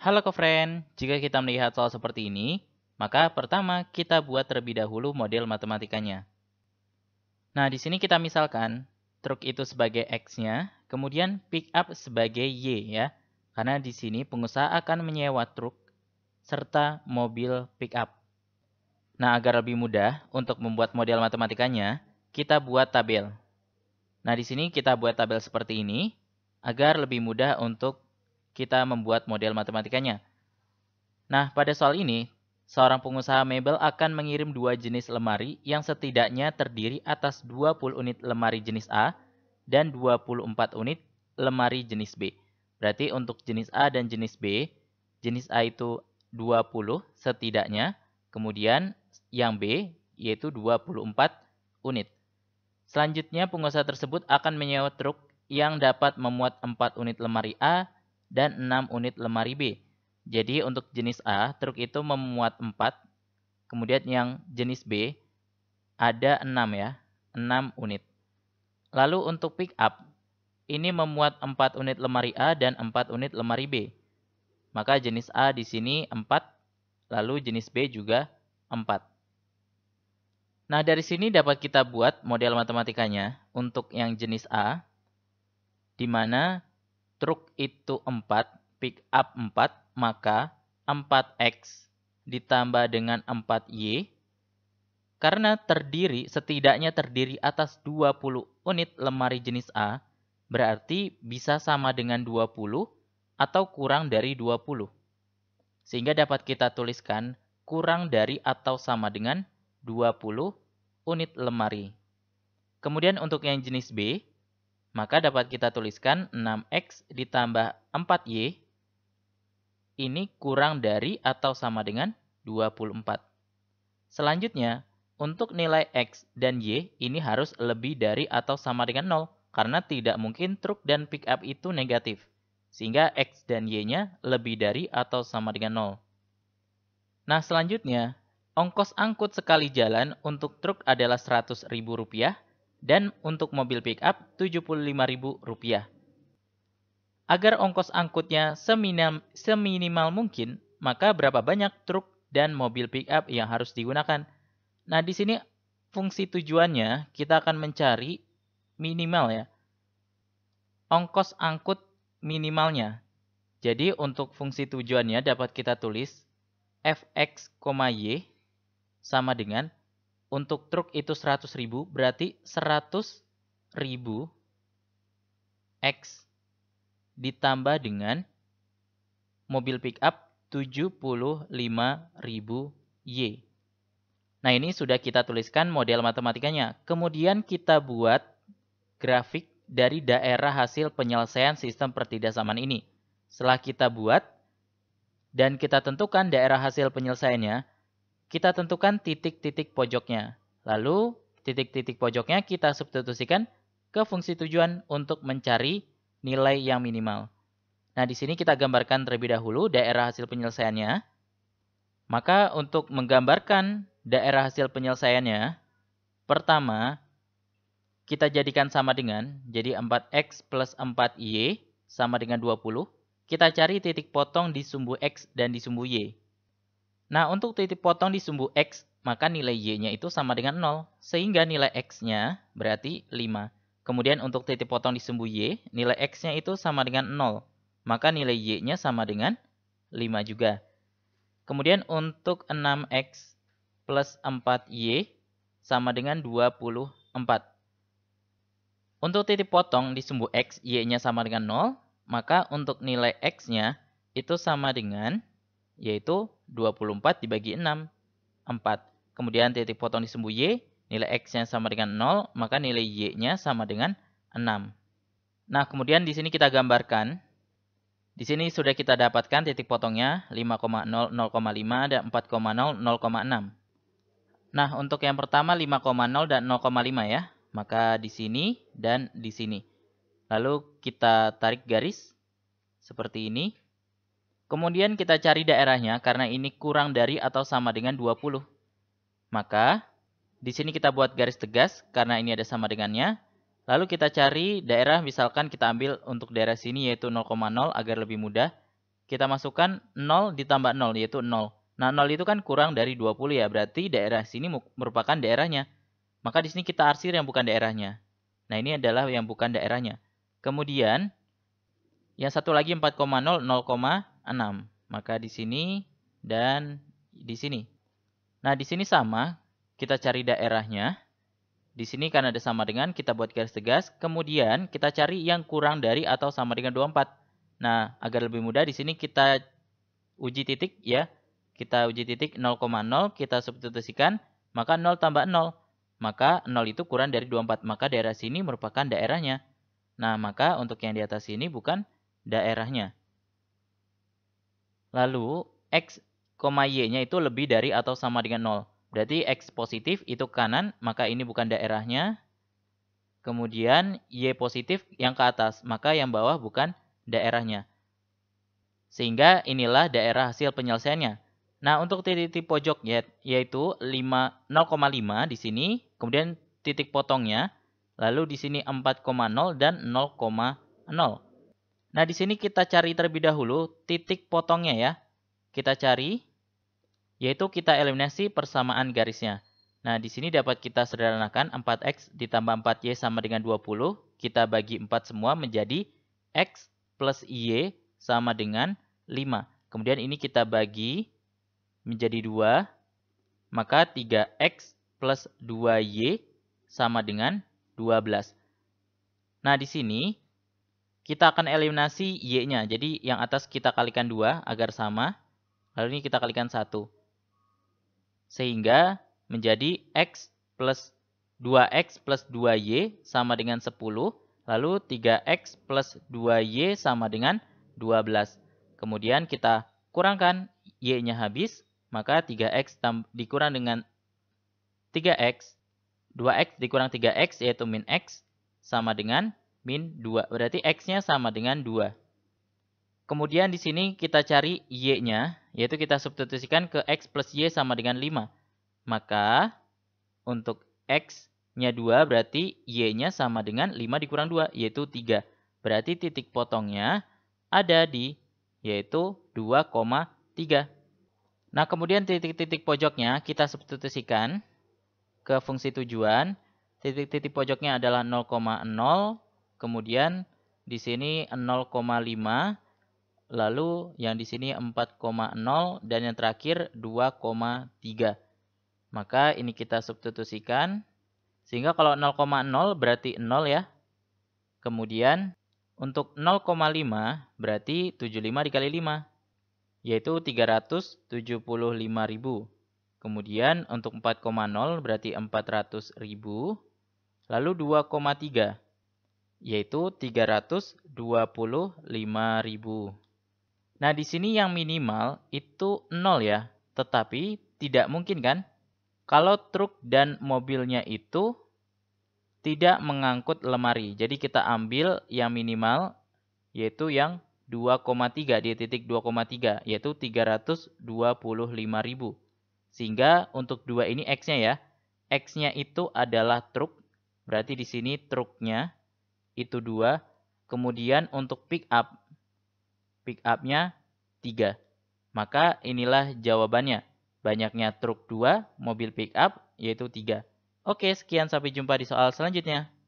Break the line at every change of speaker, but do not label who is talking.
Halo ke friend jika kita melihat soal seperti ini, maka pertama kita buat terlebih dahulu model matematikanya. Nah, di sini kita misalkan truk itu sebagai X-nya, kemudian pick up sebagai Y ya. Karena di sini pengusaha akan menyewa truk serta mobil pick up. Nah, agar lebih mudah untuk membuat model matematikanya, kita buat tabel. Nah, di sini kita buat tabel seperti ini agar lebih mudah untuk kita membuat model matematikanya. Nah, pada soal ini, seorang pengusaha mebel akan mengirim dua jenis lemari yang setidaknya terdiri atas 20 unit lemari jenis A dan 24 unit lemari jenis B. Berarti untuk jenis A dan jenis B, jenis A itu 20 setidaknya, kemudian yang B yaitu 24 unit. Selanjutnya pengusaha tersebut akan menyewa truk yang dapat memuat 4 unit lemari A dan 6 unit lemari B. Jadi untuk jenis A, truk itu memuat 4, kemudian yang jenis B ada 6 ya, 6 unit. Lalu untuk pick up, ini memuat 4 unit lemari A dan 4 unit lemari B. Maka jenis A di sini 4, lalu jenis B juga 4. Nah, dari sini dapat kita buat model matematikanya untuk yang jenis A, di mana truk itu 4, pick up 4, maka 4X ditambah dengan 4Y karena terdiri setidaknya terdiri atas 20 unit lemari jenis A, berarti bisa sama dengan 20 atau kurang dari 20. Sehingga dapat kita tuliskan kurang dari atau sama dengan 20 unit lemari. Kemudian untuk yang jenis B, maka dapat kita tuliskan 6x ditambah 4y ini kurang dari atau sama dengan 24. Selanjutnya, untuk nilai x dan y ini harus lebih dari atau sama dengan 0 karena tidak mungkin truk dan pick up itu negatif. Sehingga x dan y-nya lebih dari atau sama dengan 0. Nah, selanjutnya, ongkos angkut sekali jalan untuk truk adalah Rp100.000 dan untuk mobil pickup up Rp75.000. Agar ongkos angkutnya seminim, seminimal mungkin, maka berapa banyak truk dan mobil pickup yang harus digunakan. Nah, di sini fungsi tujuannya kita akan mencari minimal ya. Ongkos angkut minimalnya. Jadi untuk fungsi tujuannya dapat kita tulis fx, y sama dengan untuk truk itu 100 ribu, berarti 100 ribu X ditambah dengan mobil pickup 75 ribu Y. Nah, ini sudah kita tuliskan model matematikanya. Kemudian kita buat grafik dari daerah hasil penyelesaian sistem pertidaksamaan ini. Setelah kita buat dan kita tentukan daerah hasil penyelesaiannya, kita tentukan titik-titik pojoknya. Lalu, titik-titik pojoknya kita substitusikan ke fungsi tujuan untuk mencari nilai yang minimal. Nah, di sini kita gambarkan terlebih dahulu daerah hasil penyelesaiannya. Maka untuk menggambarkan daerah hasil penyelesaiannya, pertama, kita jadikan sama dengan, jadi 4X plus 4Y sama dengan 20. Kita cari titik potong di sumbu X dan di sumbu Y. Nah, untuk titik potong di sumbu X, maka nilai Y-nya itu sama dengan 0. Sehingga nilai X-nya berarti 5. Kemudian untuk titik potong di sumbu Y, nilai X-nya itu sama dengan 0. Maka nilai Y-nya sama dengan 5 juga. Kemudian untuk 6X plus 4Y sama dengan 24. Untuk titik potong di sumbu X, Y-nya sama dengan 0. Maka untuk nilai X-nya itu sama dengan 0 yaitu 24 dibagi 6, 4. Kemudian titik potong di sumbu Y, nilai x yang sama dengan 0, maka nilai Y-nya sama dengan 6. Nah, kemudian di sini kita gambarkan. Di sini sudah kita dapatkan titik potongnya 5,0, 0,5, dan 4,0, 0,6. Nah, untuk yang pertama 5,0 dan 0,5 ya. Maka di sini dan di sini. Lalu kita tarik garis seperti ini. Kemudian kita cari daerahnya karena ini kurang dari atau sama dengan 20. Maka di sini kita buat garis tegas karena ini ada sama dengannya. Lalu kita cari daerah misalkan kita ambil untuk daerah sini yaitu 0,0 agar lebih mudah. Kita masukkan 0 ditambah 0 yaitu 0. Nah 0 itu kan kurang dari 20 ya berarti daerah sini merupakan daerahnya. Maka di sini kita arsir yang bukan daerahnya. Nah ini adalah yang bukan daerahnya. Kemudian yang satu lagi 4,0, 0, 6. Maka di sini dan di sini. Nah, di sini sama, kita cari daerahnya. Di sini karena ada sama dengan, kita buat garis tegas. Kemudian kita cari yang kurang dari atau sama dengan 24. Nah, agar lebih mudah di sini kita uji titik ya. Kita uji titik 0,0, kita substitusikan, maka 0 tambah 0. Maka 0 itu kurang dari 24, maka daerah sini merupakan daerahnya. Nah, maka untuk yang di atas sini bukan daerahnya. Lalu X, Y-nya itu lebih dari atau sama dengan 0. Berarti X positif itu kanan, maka ini bukan daerahnya. Kemudian Y positif yang ke atas, maka yang bawah bukan daerahnya. Sehingga inilah daerah hasil penyelesaiannya. Nah, untuk titik-titik pojok ya, yaitu 0,5 di sini, kemudian titik potongnya, lalu di sini 4,0 dan 0,0. Nah, di sini kita cari terlebih dahulu titik potongnya ya. Kita cari, yaitu kita eliminasi persamaan garisnya. Nah, di sini dapat kita sederhanakan 4x ditambah 4y sama dengan 20. Kita bagi 4 semua menjadi x plus y sama dengan 5. Kemudian ini kita bagi menjadi 2. Maka 3x plus 2y sama dengan 12. Nah, di sini kita akan eliminasi Y-nya. Jadi yang atas kita kalikan 2 agar sama. Lalu ini kita kalikan 1. Sehingga menjadi X plus 2X plus 2Y sama dengan 10. Lalu 3X plus 2Y sama dengan 12. Kemudian kita kurangkan Y-nya habis, maka 3X dikurang dengan 3X. 2X dikurang 3X yaitu min X sama dengan min 2. Berarti X-nya sama dengan 2. Kemudian di sini kita cari Y-nya, yaitu kita substitusikan ke X plus Y sama dengan 5. Maka untuk X-nya 2 berarti Y-nya sama dengan 5 dikurang 2, yaitu 3. Berarti titik potongnya ada di yaitu 2,3. Nah, kemudian titik-titik pojoknya kita substitusikan ke fungsi tujuan. Titik-titik pojoknya adalah 0,0, Kemudian di sini 0,5 lalu yang di sini 4,0 dan yang terakhir 2,3. Maka ini kita substitusikan sehingga kalau 0,0 berarti 0 ya. Kemudian untuk 0,5 berarti 75 dikali 5 yaitu 375.000. Kemudian untuk 4,0 berarti 400.000. Lalu 2,3 yaitu 325.000. Nah, di sini yang minimal itu 0 ya, tetapi tidak mungkin kan? Kalau truk dan mobilnya itu tidak mengangkut lemari. Jadi kita ambil yang minimal yaitu yang 2,3 di titik 2,3 yaitu 325.000. Sehingga untuk dua ini x-nya ya. X-nya itu adalah truk. Berarti di sini truknya itu dua. Kemudian untuk pick up, pick up-nya tiga. Maka inilah jawabannya. Banyaknya truk dua, mobil pick up yaitu tiga. Oke, sekian sampai jumpa di soal selanjutnya.